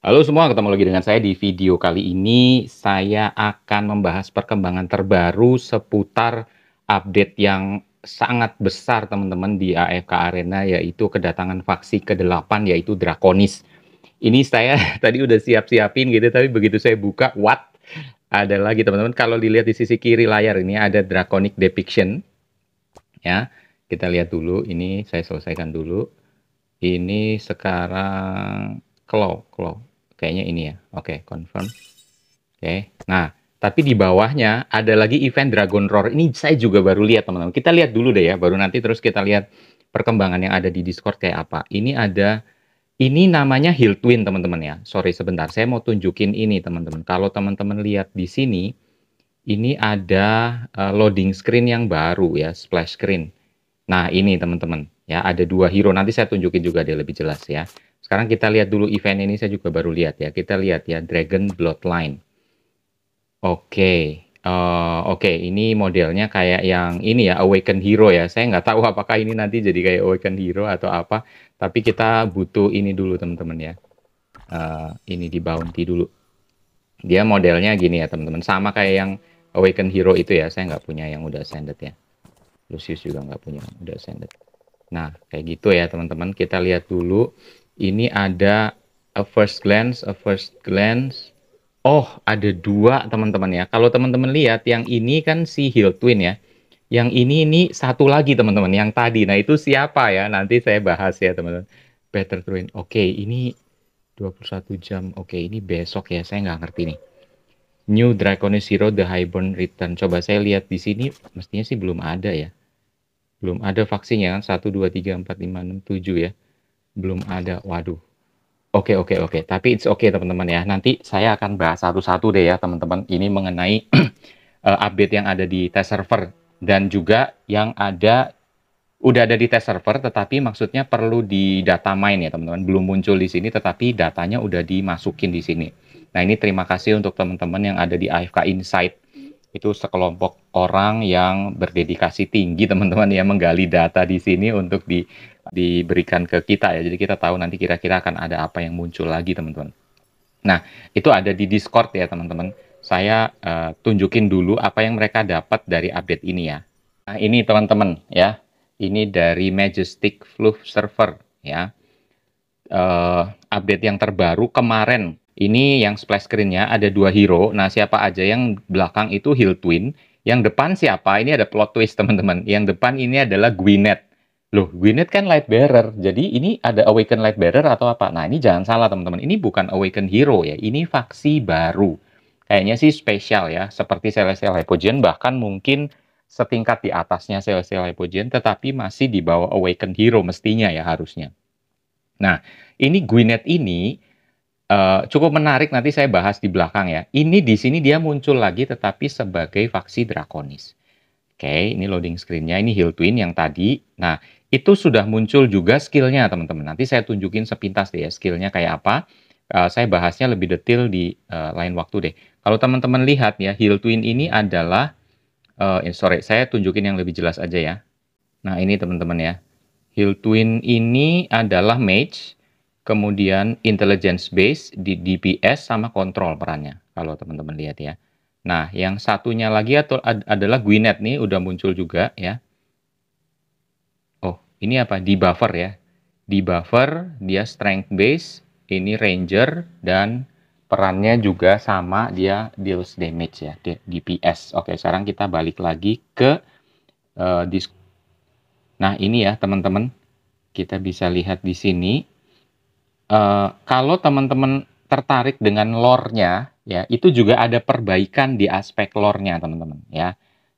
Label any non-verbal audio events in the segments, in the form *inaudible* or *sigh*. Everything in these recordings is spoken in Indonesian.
Halo semua, ketemu lagi dengan saya di video kali ini. Saya akan membahas perkembangan terbaru seputar update yang sangat besar teman-teman di AFK Arena yaitu kedatangan faksi ke-8 yaitu Draconis. Ini saya *laughs* tadi udah siap-siapin gitu tapi begitu saya buka what ada lagi teman-teman kalau dilihat di sisi kiri layar ini ada Draconic Depiction. Ya, kita lihat dulu ini saya selesaikan dulu. Ini sekarang claw claw Kayaknya ini ya. Oke, okay, confirm. Oke. Okay. Nah, tapi di bawahnya ada lagi event Dragon Roar. Ini saya juga baru lihat, teman-teman. Kita lihat dulu deh ya, baru nanti terus kita lihat perkembangan yang ada di Discord kayak apa. Ini ada ini namanya Hill Twin, teman-teman ya. Sorry sebentar, saya mau tunjukin ini, teman-teman. Kalau teman-teman lihat di sini, ini ada eh, loading screen yang baru ya, splash screen. Nah, ini teman-teman ya, ada dua hero. Nanti saya tunjukin juga dia lebih jelas ya. Sekarang kita lihat dulu event ini, saya juga baru lihat ya. Kita lihat ya, Dragon Bloodline. Oke, okay. uh, eh, oke, okay. ini modelnya kayak yang ini ya, Awaken Hero ya. Saya nggak tahu apakah ini nanti jadi kayak Awaken Hero atau apa. Tapi kita butuh ini dulu teman-teman ya. Uh, ini di bounty dulu. Dia modelnya gini ya teman-teman, sama kayak yang Awaken Hero itu ya. Saya nggak punya yang udah ascended ya. Lucius juga nggak punya yang udah ascended. Nah, kayak gitu ya teman-teman. Kita lihat dulu ini ada a first glance, a first glance. Oh, ada dua teman-teman ya. Kalau teman-teman lihat yang ini kan si Hill Twin ya. Yang ini ini satu lagi teman-teman yang tadi. Nah, itu siapa ya? Nanti saya bahas ya, teman-teman. Better Twin. Oke, okay, ini 21 jam. Oke, okay, ini besok ya. Saya nggak ngerti nih. New Draconis Hero The Highborn Return. Coba saya lihat di sini mestinya sih belum ada ya. Belum ada vaksinnya kan 1 2 3 4 5 6 7 ya belum ada. Waduh. Oke, oke, oke. Tapi it's okay teman-teman ya. Nanti saya akan bahas satu-satu deh ya teman-teman. Ini mengenai *clears throat* eh, update yang ada di test server dan juga yang ada udah ada di test server tetapi maksudnya perlu di data mine ya teman-teman belum muncul di sini tetapi datanya udah dimasukin di sini nah ini terima kasih untuk teman-teman yang ada di AFK Insight itu sekelompok orang yang berdedikasi tinggi *laughs* teman-teman ya menggali data di sini untuk di diberikan ke kita ya. Jadi kita tahu nanti kira-kira akan ada apa yang muncul lagi teman-teman. Nah, itu ada di Discord ya teman-teman. Saya uh, tunjukin dulu apa yang mereka dapat dari update ini ya. Nah, ini teman-teman ya. Ini dari Majestic Fluff Server ya. Uh, update yang terbaru kemarin. Ini yang splash screen-nya ada dua hero. Nah, siapa aja yang belakang itu Hill Twin, yang depan siapa? Ini ada plot twist, teman-teman. Yang depan ini adalah Gwyneth. Loh, Gwyneth kan light bearer. Jadi ini ada awaken light bearer atau apa? Nah, ini jangan salah teman-teman. Ini bukan awaken hero ya. Ini faksi baru. Kayaknya sih spesial ya, seperti Celestial Hypogen bahkan mungkin setingkat di atasnya Celestial Hypogen tetapi masih di bawah awaken hero mestinya ya harusnya. Nah, ini Gwyneth ini uh, cukup menarik nanti saya bahas di belakang ya. Ini di sini dia muncul lagi tetapi sebagai faksi drakonis. Oke, okay, ini loading screen-nya, ini Hill Twin yang tadi. Nah, itu sudah muncul juga skillnya teman-teman. Nanti saya tunjukin sepintas deh ya skillnya kayak apa. Uh, saya bahasnya lebih detail di uh, lain waktu deh. Kalau teman-teman lihat ya, heel twin ini adalah, uh, sorry, saya tunjukin yang lebih jelas aja ya. Nah ini teman-teman ya, heel twin ini adalah mage, kemudian intelligence base di DPS sama kontrol perannya. Kalau teman-teman lihat ya. Nah yang satunya lagi atau adalah Gwyneth nih, udah muncul juga ya ini apa? Di buffer ya. Di buffer dia strength base, ini ranger dan perannya juga sama dia deals damage ya, DPS. Oke, sekarang kita balik lagi ke uh, eh, disk. Nah, ini ya teman-teman. Kita bisa lihat di sini uh, kalau teman-teman tertarik dengan lore-nya ya, itu juga ada perbaikan di aspek lore-nya, teman-teman ya.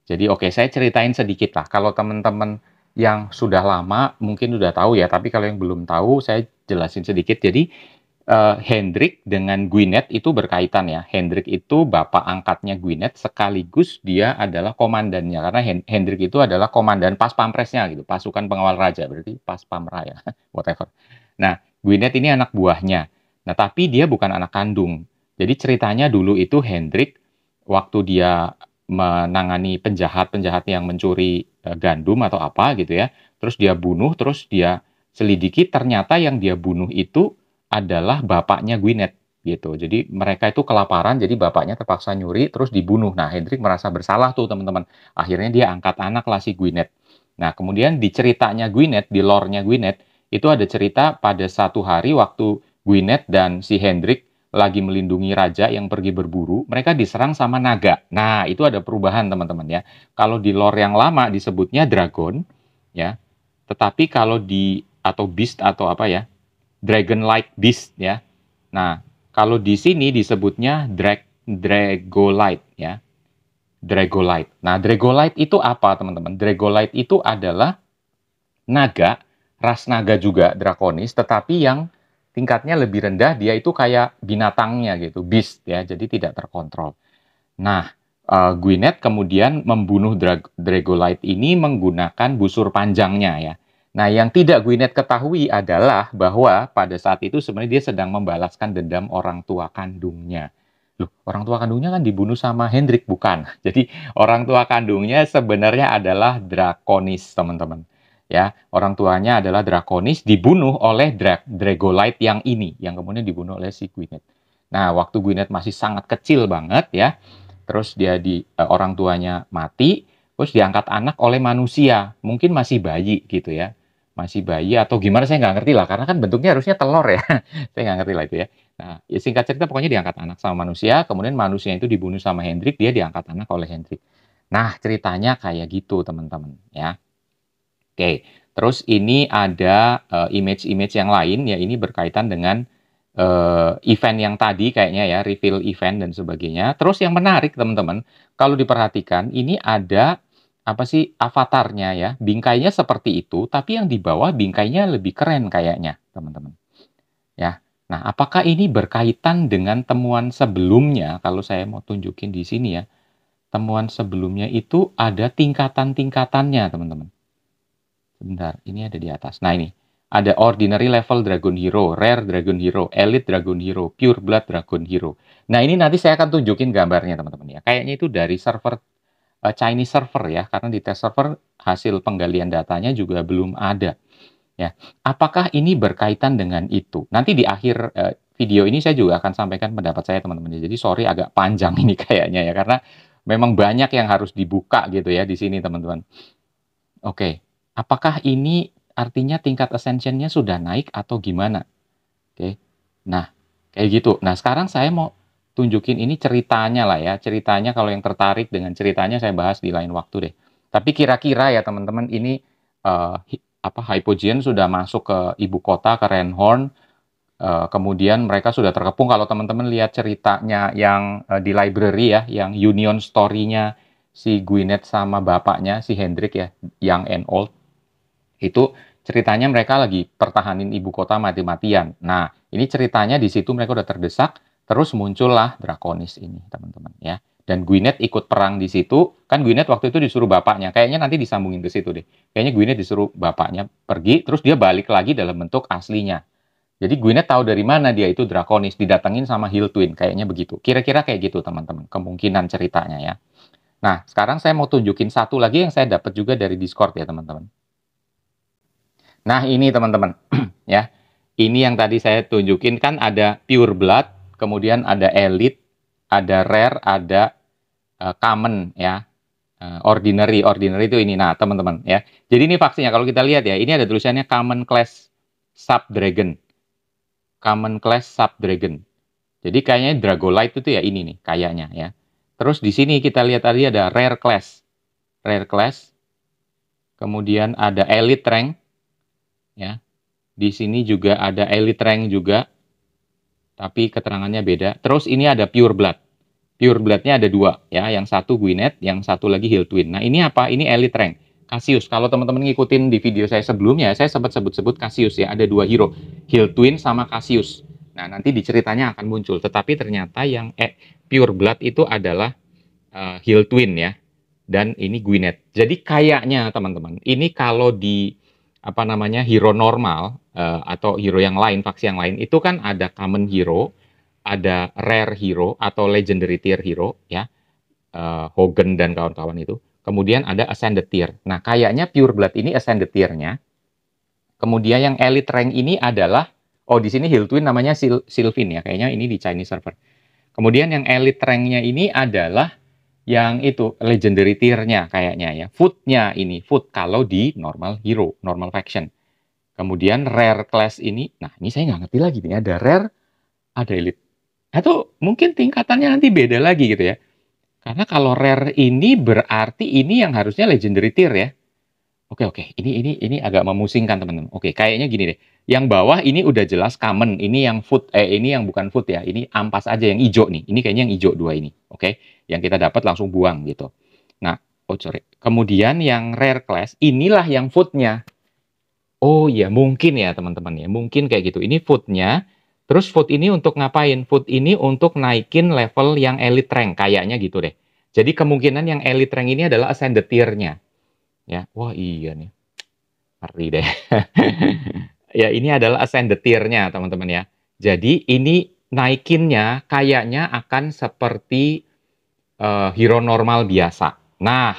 Jadi oke, okay, saya ceritain sedikit lah. Kalau teman-teman yang sudah lama mungkin sudah tahu ya, tapi kalau yang belum tahu saya jelasin sedikit. Jadi uh, Hendrik dengan Gwyneth itu berkaitan ya. Hendrik itu bapak angkatnya Gwyneth sekaligus dia adalah komandannya karena Hendrik itu adalah komandan pas pampresnya gitu, pasukan pengawal raja berarti pas pamra ya, *laughs* whatever. Nah, Gwyneth ini anak buahnya. Nah, tapi dia bukan anak kandung. Jadi ceritanya dulu itu Hendrik waktu dia menangani penjahat-penjahat yang mencuri eh, gandum atau apa gitu ya. Terus dia bunuh, terus dia selidiki ternyata yang dia bunuh itu adalah bapaknya Gwyneth gitu. Jadi mereka itu kelaparan, jadi bapaknya terpaksa nyuri terus dibunuh. Nah, Hendrik merasa bersalah tuh teman-teman. Akhirnya dia angkat anak lah si Gwyneth. Nah, kemudian di ceritanya Gwyneth, di lore-nya Gwyneth, itu ada cerita pada satu hari waktu Gwyneth dan si Hendrik lagi melindungi raja yang pergi berburu, mereka diserang sama naga. Nah, itu ada perubahan teman-teman ya. Kalau di lore yang lama disebutnya dragon ya. Tetapi kalau di atau beast atau apa ya? Dragon like beast ya. Nah, kalau di sini disebutnya drag dragolite ya. Dragolite. Nah, dragolite itu apa, teman-teman? Dragolite itu adalah naga, ras naga juga drakonis, tetapi yang tingkatnya lebih rendah dia itu kayak binatangnya gitu, beast ya, jadi tidak terkontrol. Nah, uh, Gwyneth kemudian membunuh Drag Dragolite ini menggunakan busur panjangnya ya. Nah, yang tidak Gwyneth ketahui adalah bahwa pada saat itu sebenarnya dia sedang membalaskan dendam orang tua kandungnya. Loh, orang tua kandungnya kan dibunuh sama Hendrik bukan? *laughs* Jadi orang tua kandungnya sebenarnya adalah Draconis, teman-teman ya orang tuanya adalah drakonis dibunuh oleh Dra Dragolite yang ini yang kemudian dibunuh oleh si Gwyneth. Nah waktu Gwyneth masih sangat kecil banget ya, terus dia di uh, orang tuanya mati, terus diangkat anak oleh manusia mungkin masih bayi gitu ya, masih bayi atau gimana saya nggak ngerti lah karena kan bentuknya harusnya telur ya, *laughs* saya nggak ngerti lah itu ya. Nah ya singkat cerita pokoknya diangkat anak sama manusia, kemudian manusia itu dibunuh sama Hendrik, dia diangkat anak oleh Hendrik. Nah ceritanya kayak gitu teman-teman ya. Oke, terus ini ada eh, image-image uh, yang lain ya ini berkaitan dengan uh, event yang tadi kayaknya ya, reveal event dan sebagainya. Terus yang menarik teman-teman, kalau diperhatikan ini ada apa sih avatarnya ya, bingkainya seperti itu, tapi yang di bawah bingkainya lebih keren kayaknya teman-teman. Ya, nah apakah ini berkaitan dengan temuan sebelumnya? Kalau saya mau tunjukin di sini ya, temuan sebelumnya itu ada tingkatan-tingkatannya teman-teman. Bentar, ini ada di atas. Nah ini, ada Ordinary Level Dragon Hero, Rare Dragon Hero, Elite Dragon Hero, Pure Blood Dragon Hero. Nah ini nanti saya akan tunjukin gambarnya teman-teman ya. Kayaknya itu dari server uh, Chinese server ya, karena di test server hasil penggalian datanya juga belum ada. Ya, apakah ini berkaitan dengan itu? Nanti di akhir uh, video ini saya juga akan sampaikan pendapat saya teman-teman. Jadi sorry agak panjang *laughs* ini kayaknya ya, karena memang banyak yang harus dibuka gitu ya di sini teman-teman. Oke. Okay. Apakah ini artinya tingkat ascensionnya sudah naik atau gimana? Oke, nah kayak gitu. Nah sekarang saya mau tunjukin ini ceritanya lah ya. Ceritanya kalau yang tertarik dengan ceritanya saya bahas di lain waktu deh. Tapi kira-kira ya teman-teman ini uh, apa hypogen sudah masuk ke ibu kota ke Renhorn. Uh, eh, kemudian mereka sudah terkepung. Kalau teman-teman lihat ceritanya yang uh, di library ya, yang union story-nya si Gwyneth sama bapaknya si Hendrik ya, Young and Old itu ceritanya mereka lagi pertahanin ibu kota mati-matian. Nah, ini ceritanya di situ mereka udah terdesak, terus muncullah Draconis ini, teman-teman ya. Dan Gwyneth ikut perang di situ, kan Gwyneth waktu itu disuruh bapaknya, kayaknya nanti disambungin ke situ deh. Kayaknya Gwyneth disuruh bapaknya pergi, terus dia balik lagi dalam bentuk aslinya. Jadi Gwyneth tahu dari mana dia itu Draconis, didatengin sama Hill Twin, kayaknya begitu. Kira-kira kayak gitu, teman-teman, kemungkinan ceritanya ya. Nah, sekarang saya mau tunjukin satu lagi yang saya dapat juga dari Discord ya, teman-teman. Nah, ini teman-teman, *clears throat* ya. Ini yang tadi saya tunjukin kan ada pure blood, kemudian ada elite, ada rare, ada uh, common ya. Uh, ordinary, ordinary itu ini. Nah, teman-teman ya. Jadi ini vaksinnya kalau kita lihat ya, ini ada tulisannya common class sub dragon Common class sub dragon Jadi kayaknya Dragolite itu ya ini nih kayaknya ya. Terus di sini kita lihat tadi ada rare class. Rare class. Kemudian ada elite rank ya. Di sini juga ada elite rank juga, tapi keterangannya beda. Terus ini ada pure blood. Pure bloodnya ada dua, ya. Yang satu Gwyneth, yang satu lagi Hill Twin. Nah ini apa? Ini elite rank. Cassius. Kalau teman-teman ngikutin di video saya sebelumnya, saya sempat sebut-sebut Cassius ya. Ada dua hero, Hill Twin sama Cassius. Nah nanti di ceritanya akan muncul. Tetapi ternyata yang eh, pure blood itu adalah uh, Hill Twin ya. Dan ini Gwyneth. Jadi kayaknya teman-teman, ini kalau di apa namanya hero normal uh, atau hero yang lain faksi yang lain itu kan ada common hero ada rare hero atau legendary tier hero ya uh, Hogan dan kawan-kawan itu kemudian ada ascended tier nah kayaknya pure blood ini ascended tiernya kemudian yang elite rank ini adalah oh di sini hill twin namanya Sil Sylvin ya kayaknya ini di Chinese server kemudian yang elite ranknya ini adalah yang itu legendary tiernya kayaknya ya. Foodnya ini food kalau di normal hero, normal faction. Kemudian rare class ini, nah ini saya nggak ngerti lagi nih ada rare, ada elite. Atau mungkin tingkatannya nanti beda lagi gitu ya. Karena kalau rare ini berarti ini yang harusnya legendary tier ya. Oke oke, ini ini ini agak memusingkan teman-teman. Oke, kayaknya gini deh. Yang bawah ini udah jelas common, ini yang food eh ini yang bukan food ya. Ini ampas aja yang hijau nih. Ini kayaknya yang hijau dua ini. Oke yang kita dapat langsung buang gitu. Nah, oh sorry. Kemudian yang rare class inilah yang foodnya. Oh iya mungkin ya teman-teman ya mungkin kayak gitu. Ini foodnya. Terus food ini untuk ngapain? Food ini untuk naikin level yang elite rank kayaknya gitu deh. Jadi kemungkinan yang elite rank ini adalah ascended tier-nya. Ya, wah iya nih. Ngeri deh. *laughs* ya ini adalah ascended tier-nya teman-teman ya. Jadi ini naikinnya kayaknya akan seperti uh, hero normal biasa. Nah,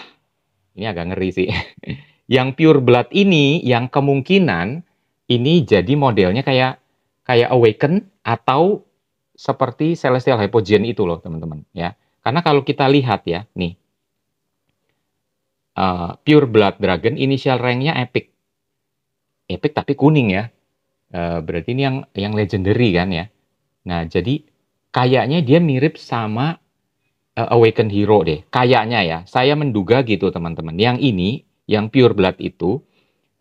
ini agak ngeri sih. *laughs* yang pure blood ini yang kemungkinan ini jadi modelnya kayak kayak awaken atau seperti celestial hypogen itu loh, teman-teman, ya. Karena kalau kita lihat ya, nih. Uh, pure blood dragon initial ranknya epic. Epic tapi kuning ya. Uh, berarti ini yang yang legendary kan ya. Nah, jadi kayaknya dia mirip sama uh, Awaken Hero deh. Kayaknya ya, saya menduga gitu teman-teman. Yang ini, yang Pure Blood itu,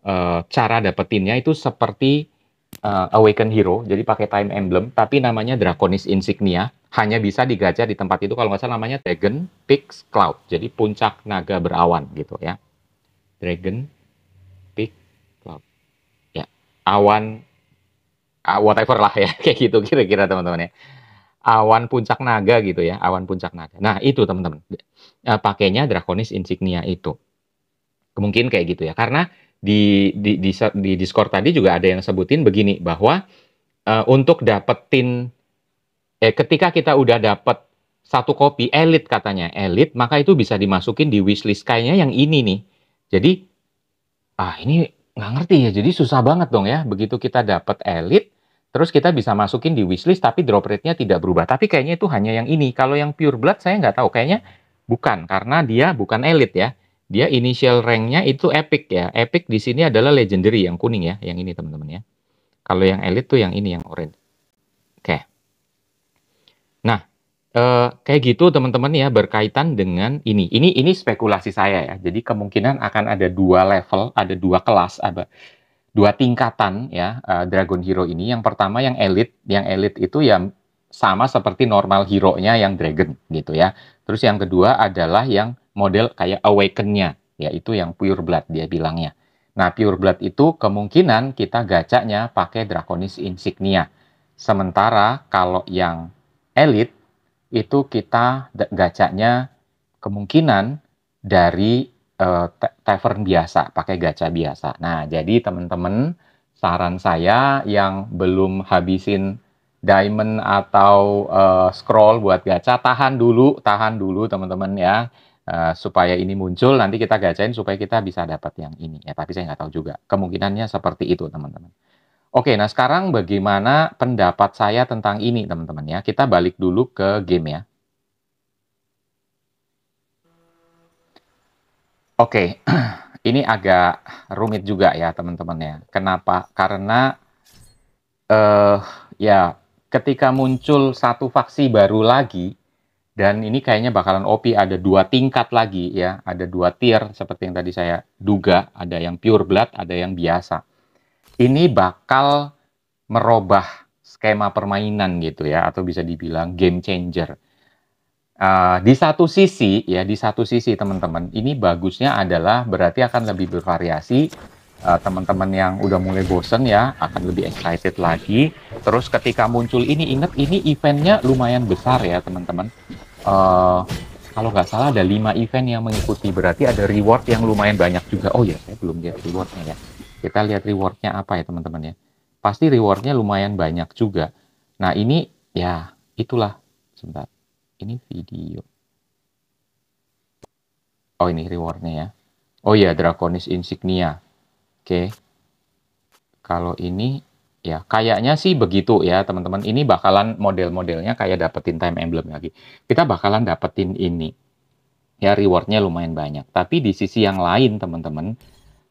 uh, cara dapetinnya itu seperti uh, Awaken Hero, jadi pakai time emblem, tapi namanya Draconis Insignia, hanya bisa digajah di tempat itu kalau nggak salah namanya Dragon pix Cloud, jadi puncak naga berawan gitu ya. Dragon Peak Cloud. Ya, awan uh, whatever lah ya, *laughs* kayak gitu kira-kira teman-teman ya awan puncak naga gitu ya, awan puncak naga. Nah, itu teman-teman. E, pakainya Draconis insignia itu. Kemungkinan kayak gitu ya. Karena di di di, di Discord tadi juga ada yang sebutin begini bahwa e, untuk dapetin eh ketika kita udah dapet satu kopi elit katanya, elit, maka itu bisa dimasukin di wishlist kayaknya yang ini nih. Jadi ah ini nggak ngerti ya, jadi susah banget dong ya. Begitu kita dapet elit, Terus kita bisa masukin di wishlist tapi drop rate-nya tidak berubah. Tapi kayaknya itu hanya yang ini. Kalau yang pure blood saya nggak tahu. Kayaknya bukan karena dia bukan elite ya. Dia initial rank-nya itu epic ya. Epic di sini adalah legendary yang kuning ya, yang ini teman-teman ya. Kalau yang elite tuh yang ini yang orange. Oke. Nah, Uh, kayak gitu teman-teman ya berkaitan dengan ini. Ini ini spekulasi saya ya. Jadi kemungkinan akan ada dua level, ada dua kelas ada dua tingkatan ya uh, Dragon Hero ini. Yang pertama yang elit, yang elit itu ya sama seperti normal hero-nya yang Dragon gitu ya. Terus yang kedua adalah yang model kayak Awaken-nya, yaitu yang Pure Blood dia bilangnya. Nah, Pure Blood itu kemungkinan kita gacanya pakai Draconis Insignia. Sementara kalau yang Elite itu kita gacanya kemungkinan dari uh, tavern biasa, pakai gacha biasa. Nah, jadi teman-teman saran saya yang belum habisin diamond atau uh, scroll buat gacha, tahan dulu, tahan dulu teman-teman ya. Uh, supaya ini muncul nanti kita gacain supaya kita bisa dapat yang ini ya tapi saya nggak tahu juga kemungkinannya seperti itu teman-teman oke nah sekarang bagaimana pendapat saya tentang ini teman-teman ya kita balik dulu ke game ya Oke, *clears throat* ini agak rumit juga ya teman-teman ya. Kenapa? Karena uh, ya ketika muncul satu faksi baru lagi dan ini kayaknya bakalan OP ada dua tingkat lagi ya, ada dua tier seperti yang tadi saya duga, ada yang pure blood, ada yang biasa. Ini bakal merubah skema permainan gitu ya atau bisa dibilang game changer. Uh, di satu sisi ya di satu sisi teman-teman ini bagusnya adalah berarti akan lebih bervariasi teman ah, teman-teman yang udah mulai bosen ya akan lebih excited lagi terus ketika muncul ini inget ini eventnya lumayan besar ya teman-teman uh, kalau nggak salah ada lima event yang mengikuti berarti ada reward yang lumayan banyak juga oh ya saya belum lihat rewardnya ya kita lihat rewardnya apa ya teman-teman ya pasti rewardnya lumayan banyak juga nah ini ya itulah sebentar ini video oh ini rewardnya ya oh ya draconis insignia oke okay. kalau ini ya kayaknya sih begitu ya teman-teman ini bakalan model-modelnya kayak dapetin time emblem lagi kita bakalan dapetin ini ya rewardnya lumayan banyak tapi di sisi yang lain teman-teman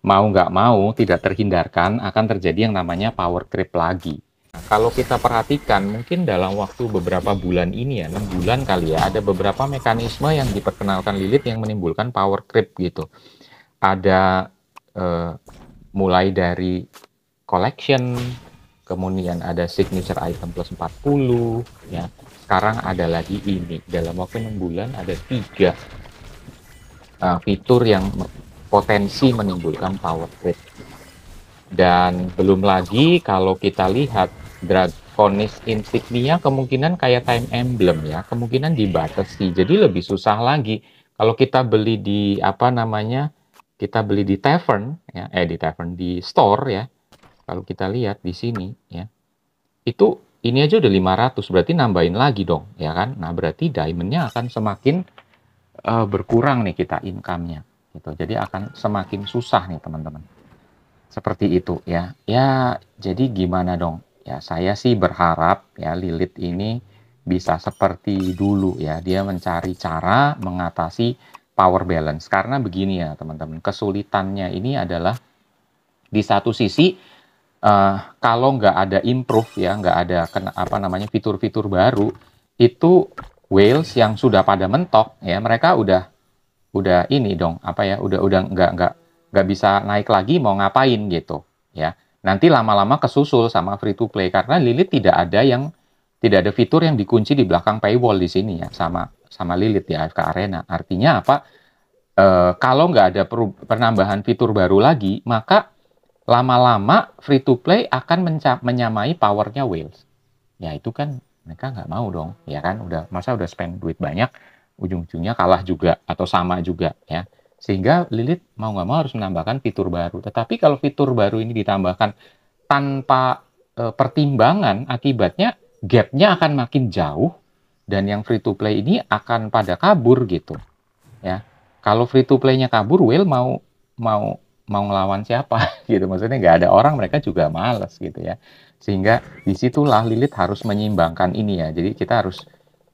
mau nggak mau tidak terhindarkan akan terjadi yang namanya power creep lagi kalau kita perhatikan, mungkin dalam waktu beberapa bulan ini ya, enam bulan kali ya, ada beberapa mekanisme yang diperkenalkan Lilith yang menimbulkan power creep gitu. Ada eh, mulai dari collection, kemudian ada signature item plus 40, ya. Sekarang ada lagi ini. Dalam waktu enam bulan ada tiga eh, fitur yang potensi menimbulkan power creep dan belum lagi kalau kita lihat Draconis Insignia kemungkinan kayak Time Emblem ya, kemungkinan dibatasi. Jadi lebih susah lagi kalau kita beli di apa namanya? Kita beli di tavern ya, eh di tavern di store ya. Kalau kita lihat di sini ya. Itu ini aja udah 500 berarti nambahin lagi dong ya kan. Nah, berarti diamondnya akan semakin uh, berkurang nih kita income-nya gitu. Jadi akan semakin susah nih teman-teman. Seperti itu ya. Ya, jadi gimana dong? Ya, saya sih berharap ya Lilith ini bisa seperti dulu ya. Dia mencari cara mengatasi power balance. Karena begini ya, teman-teman. Kesulitannya ini adalah di satu sisi uh, kalau nggak ada improve ya, nggak ada kena, apa namanya fitur-fitur baru, itu whales yang sudah pada mentok ya, mereka udah udah ini dong apa ya udah udah nggak nggak nggak bisa naik lagi mau ngapain gitu ya nanti lama-lama kesusul sama free to play karena lilit tidak ada yang tidak ada fitur yang dikunci di belakang paywall di sini ya sama sama Lilith di AFK Arena artinya apa e, kalau nggak ada penambahan fitur baru lagi maka lama-lama free to play akan menyamai powernya Wales ya itu kan mereka nggak mau dong ya kan udah masa udah spend duit banyak ujung-ujungnya kalah juga atau sama juga ya sehingga Lilith mau nggak mau harus menambahkan fitur baru. Tetapi kalau fitur baru ini ditambahkan tanpa e, pertimbangan, akibatnya gapnya akan makin jauh dan yang free to play ini akan pada kabur gitu. Ya, kalau free to playnya kabur, Well mau mau mau ngelawan siapa *laughs* gitu maksudnya nggak ada orang mereka juga males gitu ya sehingga disitulah Lilith harus menyimbangkan ini ya jadi kita harus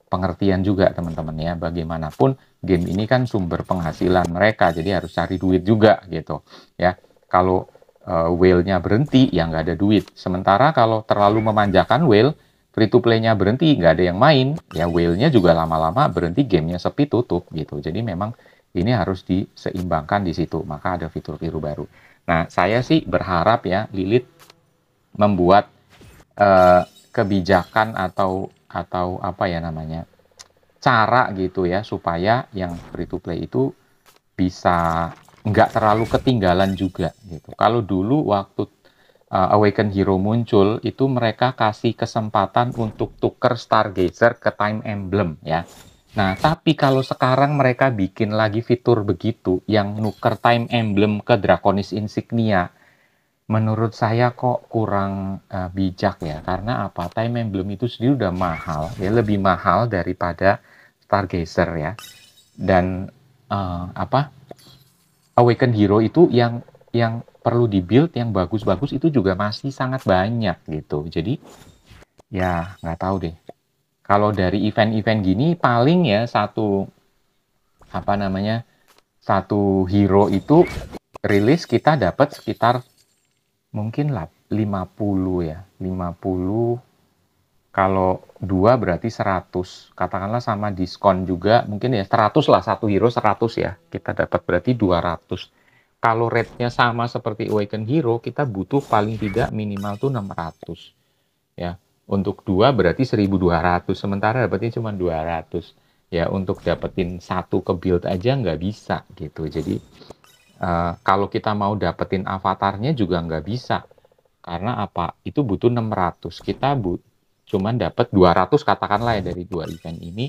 pengertian juga teman-teman ya bagaimanapun game ini kan sumber penghasilan mereka jadi harus cari duit juga gitu ya kalau uh, whale-nya berhenti ya nggak ada duit sementara kalau terlalu memanjakan whale free to play-nya berhenti nggak ada yang main ya whale-nya juga lama-lama berhenti gamenya sepi tutup gitu jadi memang ini harus diseimbangkan di situ maka ada fitur-fitur baru nah saya sih berharap ya Lilith membuat uh, kebijakan atau atau apa ya namanya cara gitu ya supaya yang free to play itu bisa nggak terlalu ketinggalan juga gitu. Kalau dulu waktu uh, Awaken Hero muncul itu mereka kasih kesempatan untuk tuker Stargazer ke Time Emblem ya. Nah, tapi kalau sekarang mereka bikin lagi fitur begitu yang nuker Time Emblem ke Draconis Insignia menurut saya kok kurang uh, bijak ya karena apa time emblem itu sendiri udah mahal ya lebih mahal daripada stargazer ya dan uh, apa awaken hero itu yang yang perlu dibuild yang bagus-bagus itu juga masih sangat banyak gitu jadi ya nggak tahu deh kalau dari event-event gini paling ya satu apa namanya satu hero itu rilis kita dapat sekitar mungkin lah 50 ya 50 kalau dua berarti 100 katakanlah sama diskon juga mungkin ya 100 lah satu hero 100 ya kita dapat berarti 200 kalau rate-nya sama seperti Awaken Hero kita butuh paling tidak minimal tuh 600 ya untuk dua berarti 1200 sementara dapatnya cuma 200 ya untuk dapetin satu ke build aja nggak bisa gitu jadi Eh, kalau kita mau dapetin avatarnya juga nggak bisa. Karena apa? Itu butuh 600. Kita bu cuman dapat 200 katakanlah ya dari dua event ini.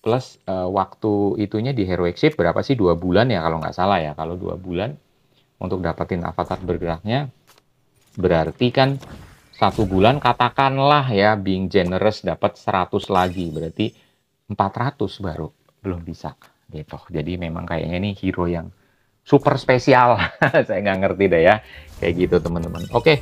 Plus uh, waktu itunya di Heroic Ship berapa sih? Dua bulan ya kalau nggak salah ya. Kalau dua bulan untuk dapetin avatar bergeraknya berarti kan satu bulan katakanlah ya being generous dapat 100 lagi berarti 400 baru belum bisa gitu jadi memang kayaknya ini hero yang super spesial. *laughs* saya nggak ngerti deh ya. Kayak gitu teman-teman. Oke. Okay.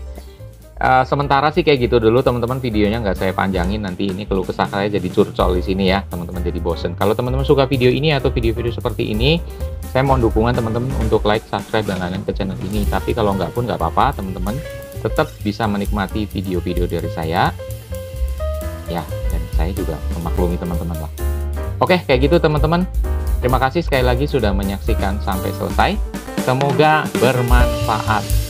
Uh, eh, sementara sih kayak gitu dulu teman-teman videonya nggak saya panjangin nanti ini keluh kesah saya jadi curcol di sini ya teman-teman jadi bosen kalau teman-teman suka video ini atau video-video seperti ini saya mohon dukungan teman-teman untuk like subscribe dan lain-lain ke channel ini tapi kalau nggak pun nggak apa-apa teman-teman tetap bisa menikmati video-video dari saya ya dan saya juga memaklumi teman-teman lah oke kayak gitu teman-teman Terima kasih sekali lagi sudah menyaksikan sampai selesai. Semoga bermanfaat.